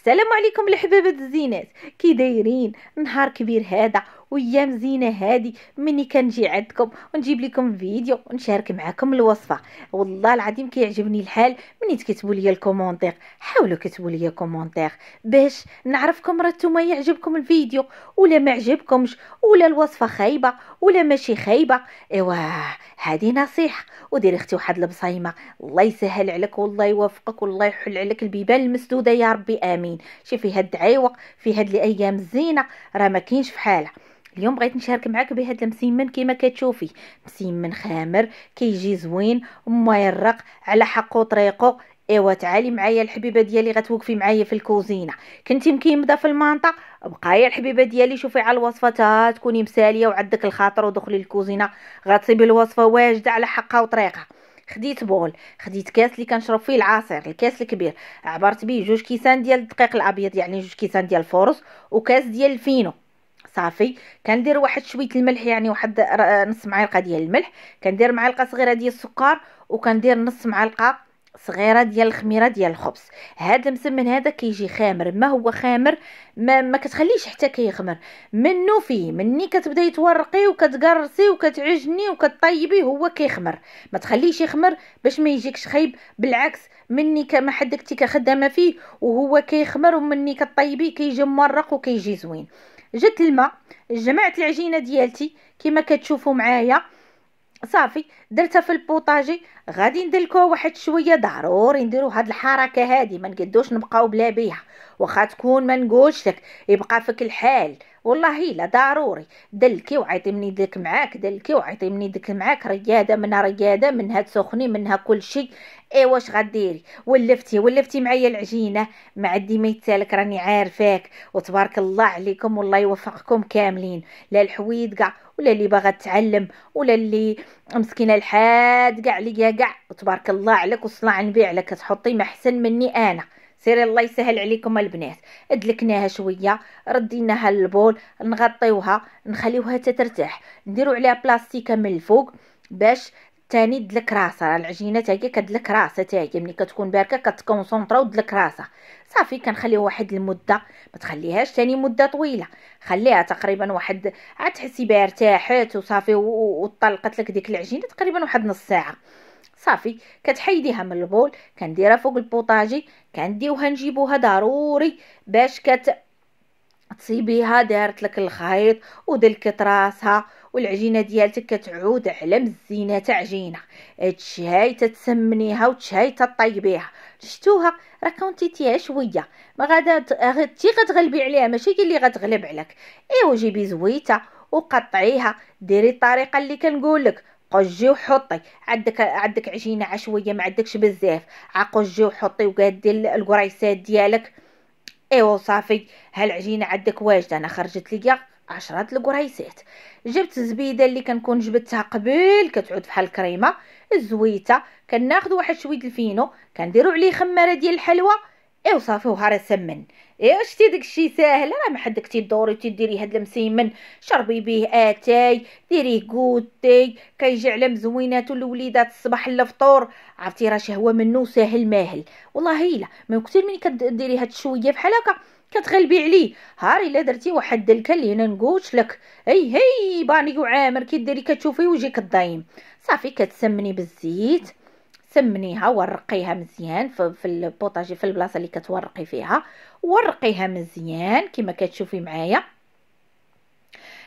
السلام عليكم الحبابات الزينات كي دايرين نهار كبير هذا وايام زينه هادي مني كنجي عندكم ونجيب لكم فيديو ونشارك معكم الوصفه والله العظيم كيعجبني الحال مني تكتبوا لي الكومونتير حاولوا كتبوا لي كومونتير باش نعرفكم راه نتوما يعجبكم الفيديو ولا ما عجبكمش ولا الوصفه خايبه ولا ماشي خايبه ايوا هذه نصيحه وديري اختي واحد البصيمه الله يسهل عليك والله يوفقك والله يحل عليك البيبان المسدوده يا ربي امين شوفي هاد الدعيوه في هاد الايام الزينه راه ما كاينش في اليوم بغيت نشارك معك بهذا المسيمن كيما كتشوفي مسيمن خامر كيجي زوين وميرق على حقو طريقو ايوا تعالي معايا الحبيبه ديالي غتوقفي معايا في الكوزينه كنتي مكيمده في المنطقه بقايا الحبيبه ديالي شوفي على الوصفه تا تكوني مساليه وعندك الخاطر ودخلي الكوزينه غتصيبي الوصفه واجده على حقها وطريقها خديت بول خديت كاس اللي كنشرب فيه العصير الكاس الكبير عبرت بيه جوج كيسان ديال الدقيق الابيض يعني جوج كيسان ديال الفورص وكاس ديال الفينو صافي كندير واحد شويه الملح يعني واحد نص معلقه ديال الملح كندير معلقه صغيره ديال السكر وكندير نص معلقه صغيره ديال الخميره ديال الخبز هذا المسمن هذا كيجي خامر ما هو خامر ما, ما كتخليش حتى كيخمر منو فيه مني كتبداي تورقي وكتقرصي وكتعجني وكتطيبي هو كيخمر ما تخليش يخمر باش ما يجيكش خايب بالعكس مني كما حدكتي كخدامه فيه وهو كيخمر ومني كطيبي كيجي مرق وكيجي زوين جات الماء جمعت العجينه ديالتي كما كتشوفوا معايا صافي درتها في البوطاجي غادي نديرلكو واحد شويه ضروري نديرو هاد الحركه هادي ما نقدوش نبقاو بلا بيها واخا تكون ما نقولش لك يبقى فيك الحال والله لا ضروري دلكي وعيطي مني ديك معاك دلكي وعيطي مني ديك معاك رياده منها رياده منها تسخني منها كل شيء اي واش غديري ولفتي ولفتي معايا العجينه ما عندي ما يتسالك راني عارفاك وتبارك الله عليكم والله يوفقكم كاملين لا الحويد كاع ولا اللي باغا تعلم ولا اللي مسكينه الحاد كاع اللي كاع وتبارك الله عليك وصلع نبيع لك تحطي ما احسن مني انا سيري الله يسهل عليكم البنات ادلكناها شويه رديناها للبول نغطيوها نخليوها تترتاح نديرو عليها بلاستيكه من الفوق باش تاني دلك راسها العجينه تاعي كدلك راسها تاعي ملي كتكون باركه كتكونسونطرا ودلك راسها صافي كنخليها واحد المده ما تخليهاش تاني مده طويله خليها تقريبا واحد عاد تحسي بها ارتاحت وصافي وطلقت لك ديك العجينه تقريبا واحد نص ساعه صافي كتحيديها من البول كنديرها فوق البوطاجي كنديوها نجيبوها ضروري باش كت تصيبيها دارت لك الخيط ودلك راسها والعجينه ديالتك كتعود على مزينه تاع عجينه هادشي تتسمنيها وتشهي تطيبيها شتوها راه كونتيتيها شويه ما غادا تي غتغلبي عليها ماشي اللي غتغلب عليك ايوا جيبي زويته وقطعيها ديري الطريقه اللي كنقول لك قجي وحطي عندك عندك عجينه عشويه ما عندكش بزاف عقجي وحطي وقادي القريسات ديالك ايوا صافي هالعجينه عندك واجده انا خرجت ليا عشرة القريسات جبت الزبيده اللي كنكون جبتها قبل كتعود بحال الكريمه الزويته كناخذ واحد شويه الفينو كنديرو عليه خماره ديال الحلوى اي صافي وهار سمن اي شتي داكشي ساهل راه ما حدك تدوري تديري هاد المسيمن شربي بيه اتاي ديريه كوتي كيجي على مزويناتو الوليدات الصباح الفطور عرفتي راه شهوه منو ساهل ماهل والله الا ما كثير ملي كديري هاد الشويه بحال هكا كتغلبي عليه هاري الا درتي واحد الدلكه اللي هنا نقولش لك اي هي باني وعامر كي ديري كتشوفي وجهك الضايم صافي كتسمني بالزيت سمنيها ورقيها مزيان في البوطاجي في البلاصه اللي كتورقي فيها ورقيها مزيان كما كتشوفي معايا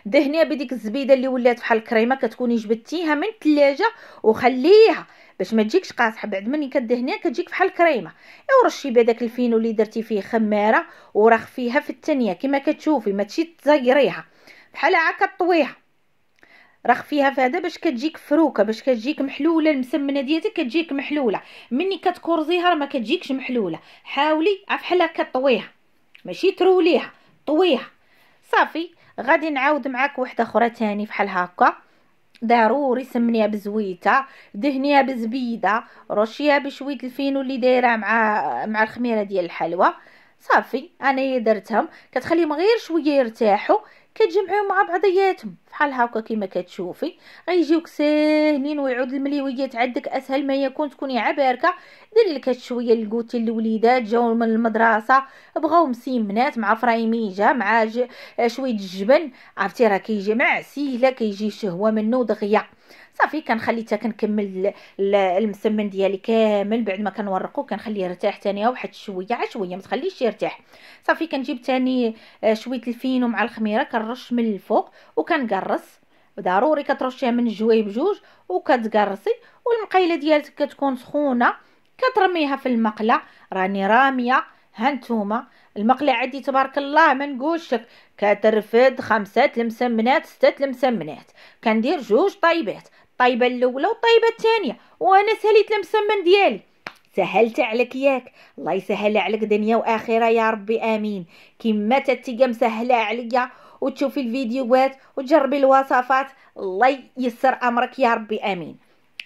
دهنيها بديك الزبيده اللي ولات بحال الكريمه كتكوني جبدتيها من الثلاجه وخليها باش ما تجيكش قاصحه بعد ملي كدهنيها كتجيك بحال الكريمه او رشي بهذاك الفينو اللي درتي فيه خماره فيها في التانيه كما كتشوفي ما تشي تزيريها بحال هكا طويها راه فيها فاده باش كتجيك فروكه باش كتجيك محلوله المسمنه ديالك كتجيك محلوله مني كتكورزيها راه ما كتجيكش محلوله حاولي عفحلها كطويها ماشي تروليها طويها صافي غادي نعاود معاك وحده اخرى تاني فحال هكا ضروري سمنيها بزويته دهنيها بزبيده رشيها بشويه الفينو اللي دايره مع مع الخميره ديال الحلوى صافي انا درتهم كتخليهم غير شويه يرتاحوا كتجمعيهم مع بعضياتهم فحال هاكا كيما كتشوفي غيجيوك ساهلين ويعود المليويات عندك اسهل ما يكون تكوني عباركه ديري لك شويه الكوتي للوليدات جاو من المدرسه بغاو مسيمنات مع فرايميجا مع شويه الجبن عرفتي راه كيجي مع سيله كيجي شهوه منه دغيا صافي كنخلي حتى كنكمل المسمن ديالي كامل بعد ما كنورقو كنخليه يرتاح ثاني واحد شويه عاد شويه ما تخليهش يرتاح صافي كنجيب ثاني آه، شويه الفينو مع الخميره كنرش من الفوق وكنقرص ضروري كترشيها من الجويب بجوج وكتقرصي والمقيله ديالتك كتكون سخونه كترميها في المقله راني راميه هانتوما المقلة عندي تبارك الله ما نقولشك كترفد خمسة المسمنات ستة المسمنات كندير جوج طيبات الطيبة الأولى وطيبة الثانية وأنا ساليت المسمن ديالي سهلت عليك ياك الله يسهل عليك دنيا واخره يا ربي امين كما تتيقى مسهله عليا وتشوفي الفيديوهات وتجربي الوصفات الله ييسر امرك يا ربي امين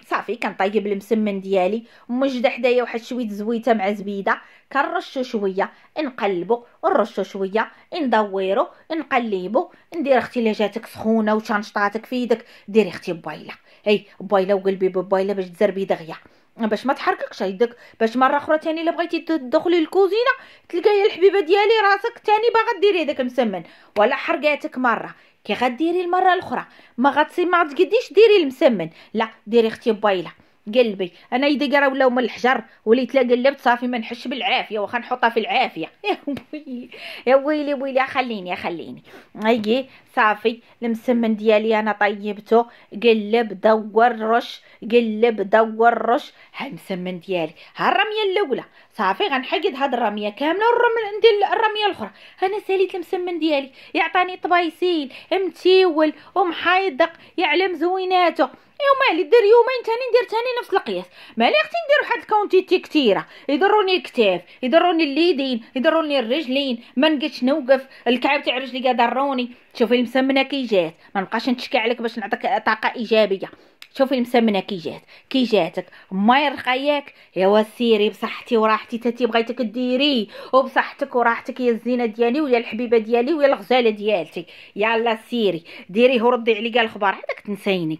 صافي كنطيب المسمن ديالي ومجد حدايا واحد شويه زويته مع زبيده كنرشو شويه نقلبو نرشو شويه ندورو نقلبو ندير اختي الا جاتك سخونه وشنشطاتك في يدك ديري اختي بويله هي بويله وقلبي بويله باش تزربي دغيا باش ما تحرككش يدك باش مره اخرى تاني الا بغيتي تدخلي للكوزينه تلقاي الحبيبه ديالي راسك تاني باغا ديري داك المسمن ولا حرقاتك مره كي غديري المره الاخرى ما غتصي ما تقديش ديري المسمن لا ديري اختي بويله قلبي انا قرا ولاو من الحجر وليت لا قلبت صافي ما نحش بالعافيه واخا نحطها في العافيه يا ويلي يا ويلي ويلي خليني خليني ايي صافي المسمن ديالي انا طيبته قلب دور رش قلب دور رش ها المسمن ديالي ها الرميه الاولى صافي غنحقد هاد الرميه كامله والرمل ندير الرميه الاخرى انا ساليت المسمن ديالي يعطاني طبايسيل متيول ومحيدق يعلم زويناته ايوا مالي دير يومين تاني ندير تاني نفس القياس مالي اختي ندير واحد الكونتيتي كثيره يضروني الكتاف يضروني اليدين يضروني الرجلين ما نقدش نوقف الكعب تاع رجلي قادروني شوفي المسمنه كي جات ما نبقاش نتشكى عليك باش نعطيك طاقه ايجابيه شوفي المسمنة كي جات كي جاتك ماي رقاياك يا سيري بصحتي وراحتي تاتي بغيتك ديري وبصحتك وراحتك يا الزينه ديالي ويا الحبيبه ديالي ويا الغزاله ديالتي يلا سيري ديريه وردي عليك الخبر عندك تنسيني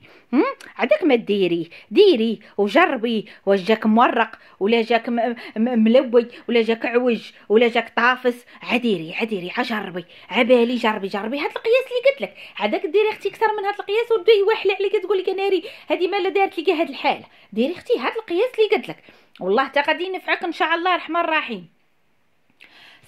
عندك ما ديريه ديري وجربي واش جاك مورق ولا جاك ملوي ولا جاك عوج ولا جاك طافس عديري عديري عجربي عبالي جربي جربي هاد القياس اللي قلت لك عندك ديري اختي اكثر من هاد القياس ودي واحله عليك تقول لك ناري هادي مالا دارت لك هاد الحاله ديري اختي هاد القياس اللي قلت لك والله تا غادي ينفعك ان شاء الله الرحمن الرحيم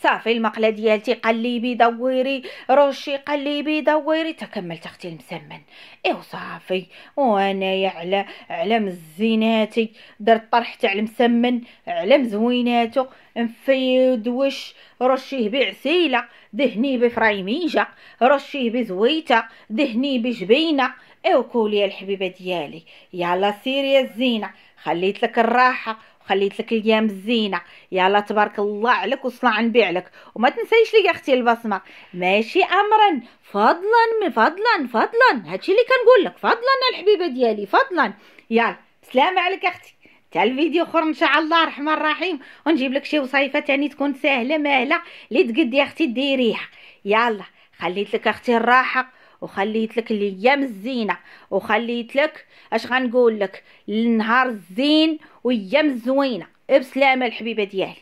صافي المقله ديالتي قلبي دوري روشي قلبي دوري تكملت اختي المسمن ايوا صافي وانايا على على مزيناتي درت طرح تاع المسمن على مزويناتو نفيد وش رشيه بعسيله دهني بفرايميجه رشيه بزويته دهني بجبينه ايوا قولي يا الحبيبه ديالي يلا سيري يا الزينه خليت لك الراحه وخليت لك الايام الزينه يلا تبارك الله عليك وصنع نبيع لك وما تنسيش لي اختي البصمه ماشي امرا فضلا فضلا فضلا هادشي اللي كنقول لك فضلا الحبيبه ديالي فضلا يلا سلام عليك اختي تاع الفيديو اخر ان شاء الله الرحمن الرحيم ونجيب لك شي وصيفه تاني تكون سهله ماهله اللي تقد يا اختي ديريها يلا خليت لك اختي الراحه وخليت لك الايام الزينه وخليت لك اش غنقول لك النهار الزين وايام الزوينه بسلامه الحبيبه ديالي